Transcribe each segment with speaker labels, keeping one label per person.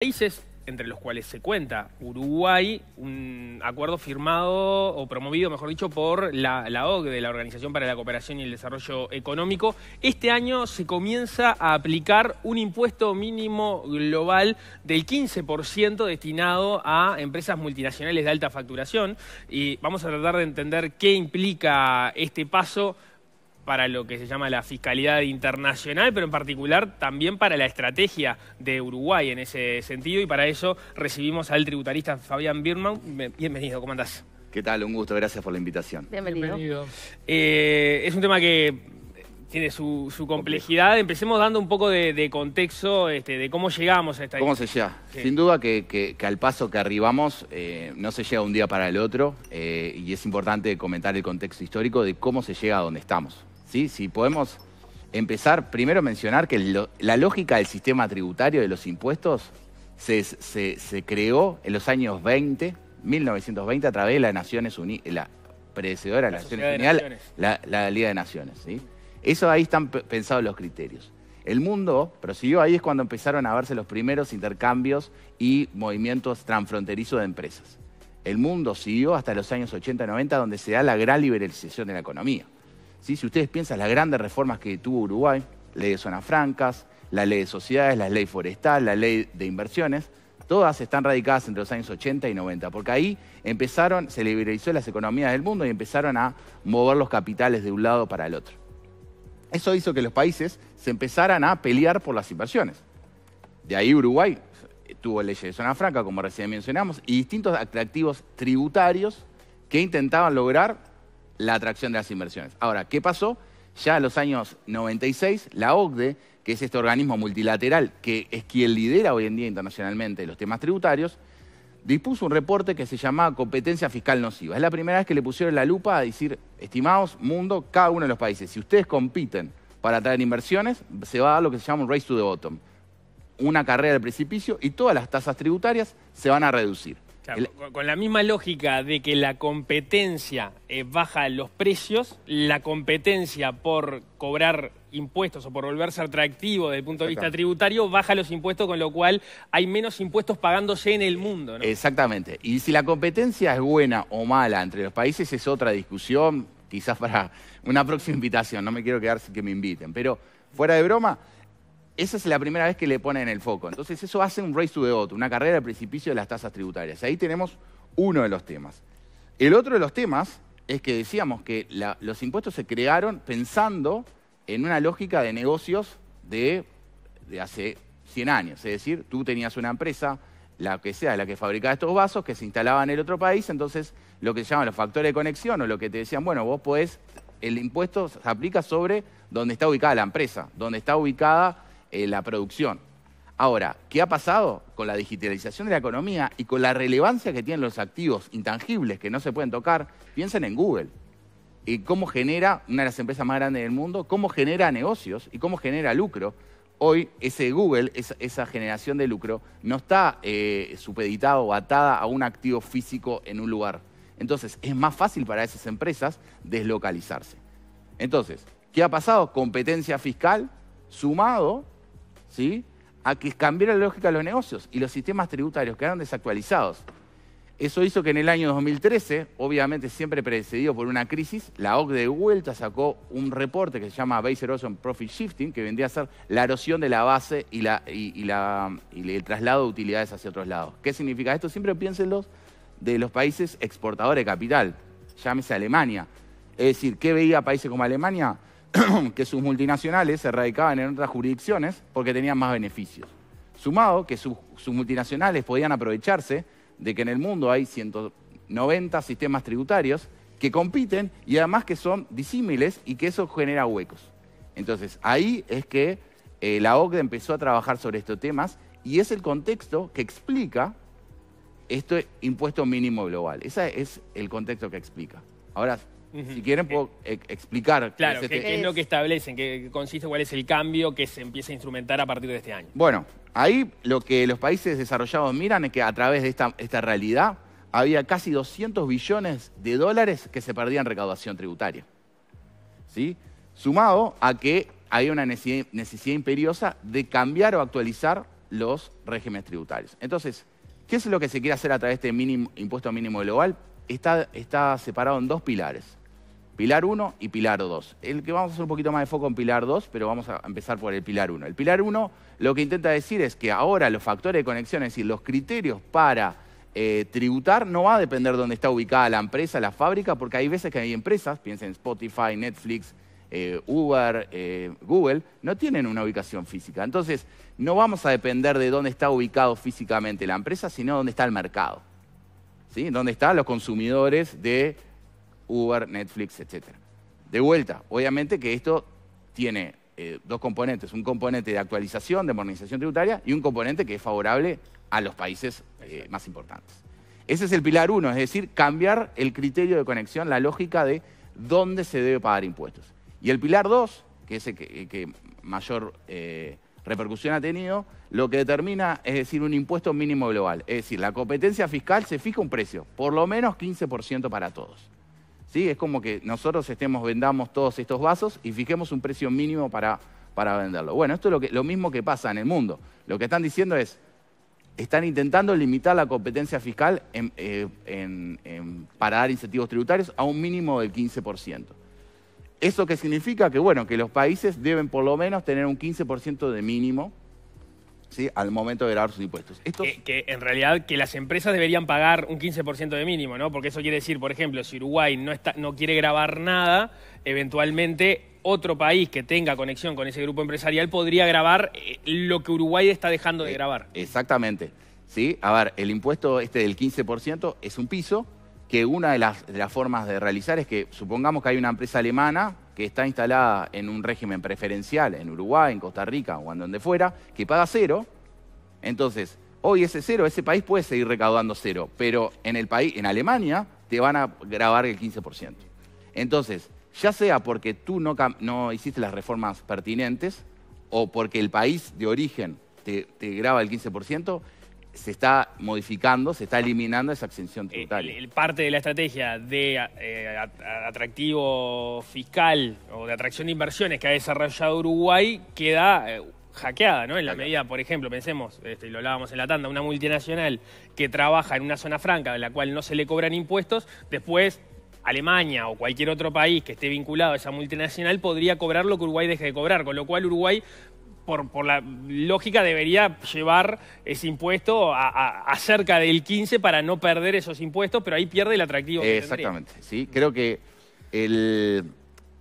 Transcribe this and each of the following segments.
Speaker 1: países entre los cuales se cuenta Uruguay, un acuerdo firmado o promovido, mejor dicho, por la, la OCDE, la Organización para la Cooperación y el Desarrollo Económico. Este año se comienza a aplicar un impuesto mínimo global del 15% destinado a empresas multinacionales de alta facturación y vamos a tratar de entender qué implica este paso para lo que se llama la fiscalidad internacional, pero en particular también para la estrategia de Uruguay en ese sentido. Y para eso recibimos al tributarista Fabián Birman. Bienvenido, ¿cómo andás? ¿Qué tal? Un
Speaker 2: gusto, gracias por la invitación.
Speaker 1: Bienvenido. Eh, es un tema que tiene su, complejidad. Empecemos dando un poco de, contexto este, de cómo llegamos a esta... ¿Cómo se llega? Sin
Speaker 2: duda que, al paso que arribamos eh, no se llega un día para el otro eh, y es importante comentar el contexto histórico de cómo se llega a donde estamos. ¿sí? Si podemos empezar, primero mencionar que la lógica del sistema tributario de los impuestos se, creó en los años 20, 1920, a través de las Naciones Unidas, la predecedora de la, Liga de Naciones. ¿sí? Eso ahí están pensados los criterios. El mundo prosiguió, ahí es cuando empezaron a verse los primeros intercambios y movimientos transfronterizos de empresas. El mundo siguió hasta los años 80-90, donde se da la gran liberalización de la economía. ¿sí? Si ustedes piensan las grandes reformas que tuvo Uruguay, ley de zonas francas, la ley de sociedades, la ley forestal, la ley de inversiones, todas están radicadas entre los años 80 y 90, porque ahí empezaron, se liberalizó las economías del mundo y empezaron a mover los capitales de un lado para el otro. Eso hizo que los países se empezaran a pelear por las inversiones. De ahí Uruguay tuvo leyes de zona franca, como recién mencionamos, y distintos atractivos tributarios que intentaban lograr la atracción de las inversiones. Ahora, ¿qué pasó? Ya en los años 96, la OCDE, que es este organismo multilateral que es quien lidera hoy en día internacionalmente los temas tributarios, dispuso un reporte que se llamaba Competencia Fiscal Nociva. Es la primera vez que le pusieron la lupa a decir, estimados, mundo, cada uno de los países, si ustedes compiten para atraer inversiones, se va a dar lo que se llama un race to the bottom, una carrera de precipicio y todas las tasas tributarias se van a reducir
Speaker 1: con la misma lógica de que la competencia eh, baja los precios, la competencia por cobrar impuestos o por volverse atractivo desde el punto de vista tributario baja los impuestos, con lo cual hay menos
Speaker 2: impuestos pagándose en el mundo. Exactamente. Y si la competencia es buena o mala entre los países es otra discusión, quizás para una próxima invitación. No me quiero quedar sin que me inviten. Pero fuera de broma, esa es la primera vez que le ponen el foco. Entonces eso hace un race to the bottom, una carrera al precipicio de las tasas tributarias. Ahí tenemos uno de los temas. El otro de los temas es que decíamos que los impuestos se crearon pensando en una lógica de negocios de, hace 100 años. Es decir, tú tenías una empresa, la que sea, la que fabricaba estos vasos, que se instalaba en el otro país, entonces lo que se llaman los factores de conexión o lo que te decían, bueno, vos podés, el impuesto se aplica sobre donde está ubicada la empresa, donde está ubicada eh, la producción. Ahora, ¿qué ha pasado con la digitalización de la economía y con la relevancia que tienen los activos intangibles que no se pueden tocar? Piensen en Google. Y cómo genera, una de las empresas más grandes del mundo, cómo genera negocios y cómo genera lucro. Hoy ese Google, esa, generación de lucro, no está eh, supeditado o atada a un activo físico en un lugar. Entonces, es más fácil para esas empresas deslocalizarse. Entonces, ¿qué ha pasado? Competencia fiscal sumado ¿sí? a que cambiara la lógica de los negocios y los sistemas tributarios quedaron desactualizados. Eso hizo que en el año 2013, obviamente siempre precedido por una crisis, la OCDE de vuelta sacó un reporte que se llama Base Erosion Profit Shifting, que vendía a ser la erosión de la base y, la, y, la, y el traslado de utilidades hacia otros lados. ¿Qué significa esto? Siempre piénsenlo de los países exportadores de capital, llámese Alemania. Es decir, ¿qué veía países como Alemania? que sus multinacionales se radicaban en otras jurisdicciones porque tenían más beneficios. Sumado que sus, multinacionales podían aprovecharse de que en el mundo hay 190 sistemas tributarios que compiten y además que son disímiles y que eso genera huecos. Entonces, ahí es que eh, la OCDE empezó a trabajar sobre estos temas y es el contexto que explica este impuesto mínimo global. Ese es el contexto que explica. Ahora, si quieren, puedo explicar. Claro, este qué, es lo
Speaker 1: que establecen, qué consiste, cuál es el cambio que se empieza a instrumentar a partir de este año.
Speaker 2: Bueno, ahí lo que los países desarrollados miran es que a través de esta, realidad había casi 200 billones de dólares que se perdían recaudación tributaria. ¿Sí? Sumado a que hay una necesidad, imperiosa de cambiar o actualizar los regímenes tributarios. Entonces, ¿qué es lo que se quiere hacer a través de este mínimo, impuesto mínimo global? está separado en dos pilares. Pilar 1 y Pilar 2. El que vamos a hacer un poquito más de foco en Pilar 2, pero vamos a empezar por el Pilar 1. El Pilar 1 lo que intenta decir es que ahora los factores de conexión, es decir, los criterios para eh, tributar no va a depender de dónde está ubicada la empresa, la fábrica, porque hay veces que hay empresas, piensen Spotify, Netflix, eh, Uber, eh, Google, no tienen una ubicación física. Entonces, no vamos a depender de dónde está ubicado físicamente la empresa, sino dónde está el mercado. ¿Sí? Dónde están los consumidores de Uber, Netflix, etc. De vuelta, obviamente que esto tiene eh, dos componentes, un componente de actualización, de modernización tributaria y un componente que es favorable a los países eh, más importantes. Ese es el pilar uno, es decir, cambiar el criterio de conexión, la lógica de dónde se debe pagar impuestos. Y el pilar dos, que es el que, mayor eh, repercusión ha tenido, lo que determina es decir un impuesto mínimo global. Es decir, la competencia fiscal se fija un precio, por lo menos 15% para todos. ¿Sí? Es como que nosotros estemos, vendamos todos estos vasos y fijemos un precio mínimo para, para venderlo. Bueno, esto es lo, mismo que pasa en el mundo. Lo que están diciendo es, están intentando limitar la competencia fiscal eh, para dar incentivos tributarios a un mínimo del 15%. ¿Eso qué significa? Que que los países deben por lo menos tener un 15% de mínimo al momento de grabar sus impuestos.
Speaker 1: Que, en realidad que las empresas deberían pagar un 15% de mínimo, ¿no? Porque eso quiere decir, por ejemplo, si Uruguay no, está, no quiere grabar nada, eventualmente otro país que tenga conexión con
Speaker 2: ese grupo empresarial podría grabar eh, lo que Uruguay está dejando de grabar. Exactamente. ¿sí? A ver, el impuesto este del 15% es un piso que una de las formas de realizar es que supongamos que hay una empresa alemana que está instalada en un régimen preferencial en Uruguay, en Costa Rica o en donde fuera, que paga cero, entonces hoy ese cero, ese país puede seguir recaudando cero, pero en el país, en Alemania, te van a grabar el 15%. Entonces, ya sea porque tú no, no hiciste las reformas pertinentes o porque el país de origen te, te graba el 15%, se está modificando, se está eliminando esa exención eh, tributaria. El,
Speaker 1: parte de la estrategia de eh, atractivo fiscal o de atracción de inversiones que ha desarrollado Uruguay queda eh, hackeada, ¿no? En la medida, por ejemplo, pensemos, este, lo hablábamos en la tanda, una multinacional que trabaja en una zona franca de la cual no se le cobran impuestos, después Alemania o cualquier otro país que esté vinculado a esa multinacional podría cobrar lo que Uruguay deje de cobrar, con lo cual Uruguay por, la lógica, debería llevar ese impuesto a, cerca del 15 para no perder esos impuestos, pero ahí pierde el atractivo. exactamente,
Speaker 2: sí. Creo que el...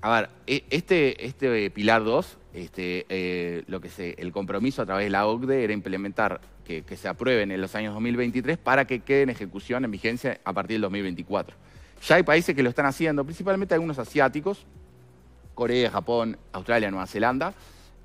Speaker 2: A ver, e, este, este Pilar 2, este, eh, lo que el compromiso a través de la OCDE era implementar que, que, se aprueben en los años 2023 para que quede en ejecución, en vigencia, a partir del 2024. Ya hay países que lo están haciendo, principalmente algunos asiáticos, Corea, Japón, Australia, Nueva Zelanda,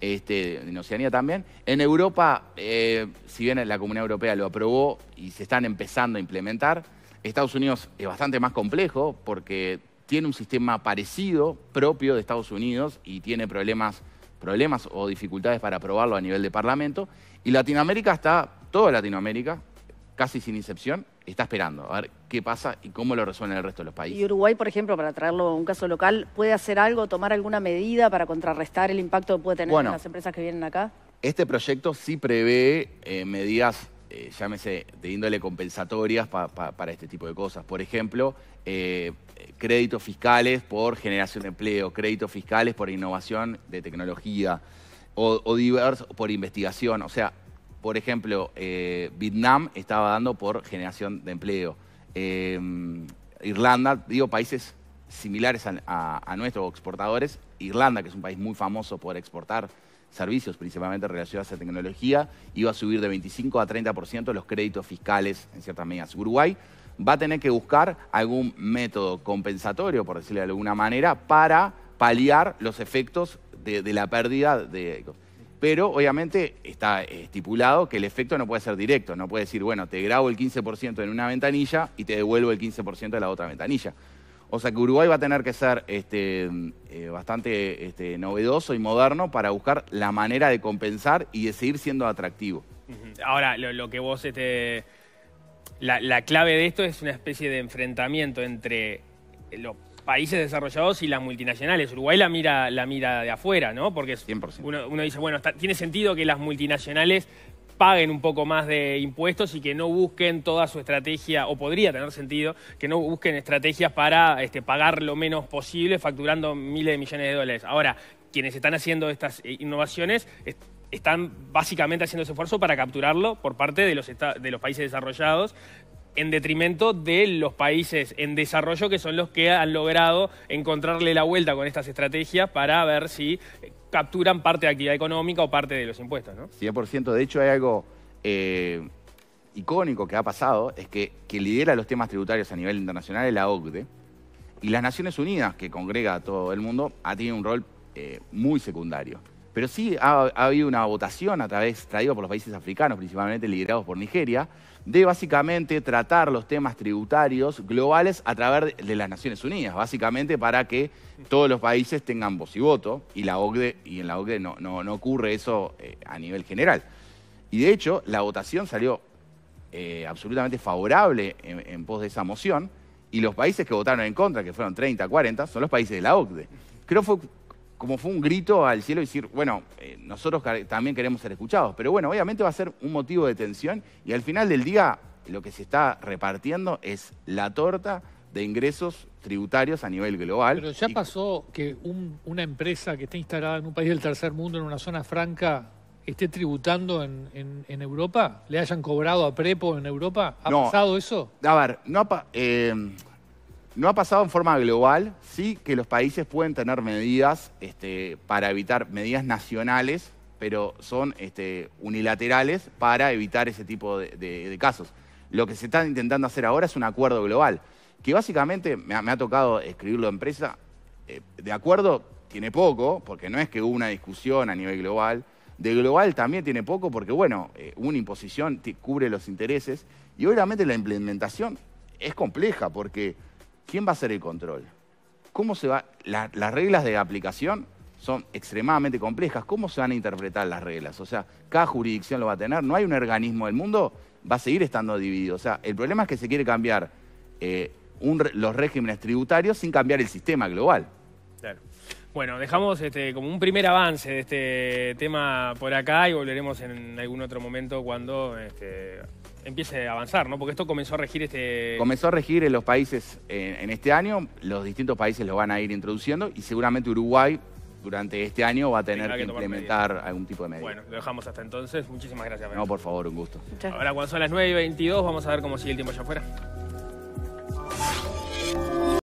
Speaker 2: en este, Oceanía también. En Europa, eh, si bien la Comunidad Europea lo aprobó y se están empezando a implementar, Estados Unidos es bastante más complejo porque tiene un sistema parecido, propio de Estados Unidos, y tiene problemas, problemas o dificultades para aprobarlo a nivel de Parlamento. Y Latinoamérica está, toda Latinoamérica, casi sin excepción, está esperando a ver qué pasa y cómo lo resuelven el resto de los países. ¿Y Uruguay, por ejemplo, para traerlo a un caso local, puede hacer algo, tomar alguna medida para contrarrestar el impacto que puede tener en las empresas que vienen acá? Este proyecto sí prevé eh, medidas, eh, llámese, de índole compensatorias para este tipo de cosas. Por ejemplo, eh, créditos fiscales por generación de empleo, créditos fiscales por innovación de tecnología o, o diversos por investigación. O sea, por ejemplo, eh, Vietnam estaba dando por generación de empleo. Eh, Irlanda, digo, países similares a, nuestros exportadores. Irlanda, que es un país muy famoso por exportar servicios principalmente relacionados a tecnología, iba a subir de 25 a 30% los créditos fiscales en ciertas medidas. Uruguay va a tener que buscar algún método compensatorio, por decirlo de alguna manera, para paliar los efectos de la pérdida de pero obviamente está estipulado que el efecto no puede ser directo, no puede decir, bueno, te grabo el 15% en una ventanilla y te devuelvo el 15% de la otra ventanilla. O sea que Uruguay va a tener que ser este, eh, bastante este, novedoso y moderno para buscar la manera de compensar y de seguir siendo atractivo.
Speaker 1: Ahora, lo, que vos... Este, la, clave de esto es una especie de enfrentamiento entre lo países desarrollados y las multinacionales. Uruguay la mira, la mira de afuera, ¿no? Porque Uno, dice, bueno, tiene sentido que las multinacionales paguen un poco más de impuestos y que no busquen toda su estrategia, o podría tener sentido, que no busquen estrategias para este, pagar lo menos posible facturando miles de millones de dólares. Ahora, quienes están haciendo estas eh, innovaciones están básicamente haciendo ese esfuerzo para capturarlo por parte de los países desarrollados en detrimento de los países en desarrollo que son los que han logrado encontrarle la vuelta con estas estrategias para ver si eh, capturan parte de la actividad económica o parte de los impuestos, ¿no?
Speaker 2: 100%. De hecho, hay algo eh, icónico que ha pasado, es que quien lidera los temas tributarios a nivel internacional es la OCDE, y las Naciones Unidas, que congrega a todo el mundo, ha tenido un rol eh, muy secundario. Pero sí ha, ha habido una votación a través, traída por los países africanos, principalmente liderados por Nigeria, de básicamente tratar los temas tributarios globales a través de las Naciones Unidas, básicamente para que todos los países tengan voz y voto, y, la OCDE, y en la OCDE no, no, ocurre eso eh, a nivel general. Y de hecho, la votación salió eh, absolutamente favorable en, pos de esa moción, y los países que votaron en contra, que fueron 30, 40, son los países de la OCDE. Creo como fue un grito al cielo decir, bueno, eh, nosotros también queremos ser escuchados. Pero bueno, obviamente va a ser un motivo de tensión y al final del día lo que se está repartiendo es la torta de ingresos tributarios a nivel global. Pero
Speaker 1: ya pasó que una empresa que está instalada en un país del tercer mundo, en una zona franca, esté tributando en, Europa? ¿Le hayan cobrado a Prepo en Europa? ¿Ha pasado
Speaker 2: eso? A ver, no ha eh, no ha pasado en forma global, sí que los países pueden tener medidas este, para evitar medidas nacionales, pero son este, unilaterales para evitar ese tipo de, casos. Lo que se está intentando hacer ahora es un acuerdo global, que básicamente me ha, tocado escribirlo en empresa. Eh, de acuerdo tiene poco, porque no es que hubo una discusión a nivel global. De global también tiene poco, porque bueno, eh, una imposición cubre los intereses y obviamente la implementación es compleja, porque ¿Quién va a hacer el control? ¿Cómo se va? las reglas de aplicación son extremadamente complejas. ¿Cómo se van a interpretar las reglas? O sea, cada jurisdicción lo va a tener. No hay un organismo del mundo, va a seguir estando dividido. O sea, el problema es que se quiere cambiar eh, los regímenes tributarios sin cambiar el sistema global.
Speaker 1: Claro. Bueno, dejamos este, como un primer avance de este tema por acá y volveremos en algún otro momento cuando este, empiece a avanzar, ¿no? Porque esto comenzó a regir este... Comenzó a
Speaker 2: regir en los países en este año, los distintos países lo van a ir introduciendo y seguramente Uruguay durante este año va a tener que, implementar algún tipo de medida. Bueno,
Speaker 1: lo dejamos hasta entonces. Muchísimas gracias. No, por
Speaker 2: favor, un gusto.
Speaker 1: Ahora cuando son las 9 y 22 vamos a ver cómo sigue el tiempo allá afuera.